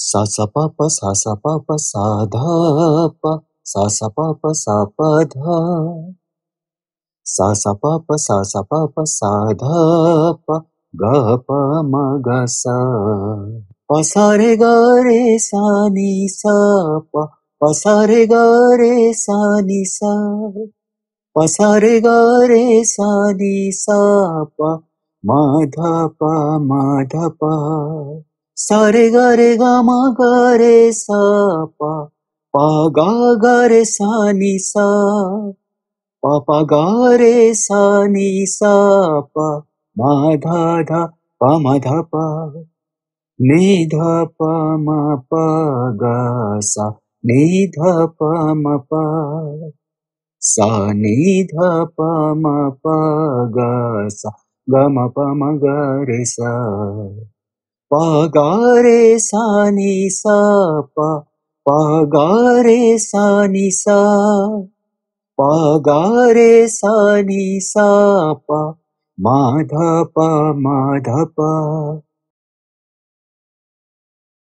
सा सा पा पा सा सा पा पा सा धा पा सा सा पा पा सा पा धा सा सा पा पा सा सा पा पा सा धा पा गा पा मा गा सा पा सा रे गा रे सा नी सा पा पा सा रे गा रे सा नी सा पा सा रे गा रे सा नी सा पा मा धा पा मा धा पा సారే గారే గా మా గారే సా పా పా గా గారే సా ని సా పా పా గారే సా ని సా పా మా ధా ధా పా మా ధా పా నీ ధా పా మా పా గా సా నీ ధా పా మా పా సా నీ ధా పా మా పా గా సా గమ పమ గ రే సా पागारे सानी सा पा सानी सानि सा पागारे सानि सा पा माधप माधप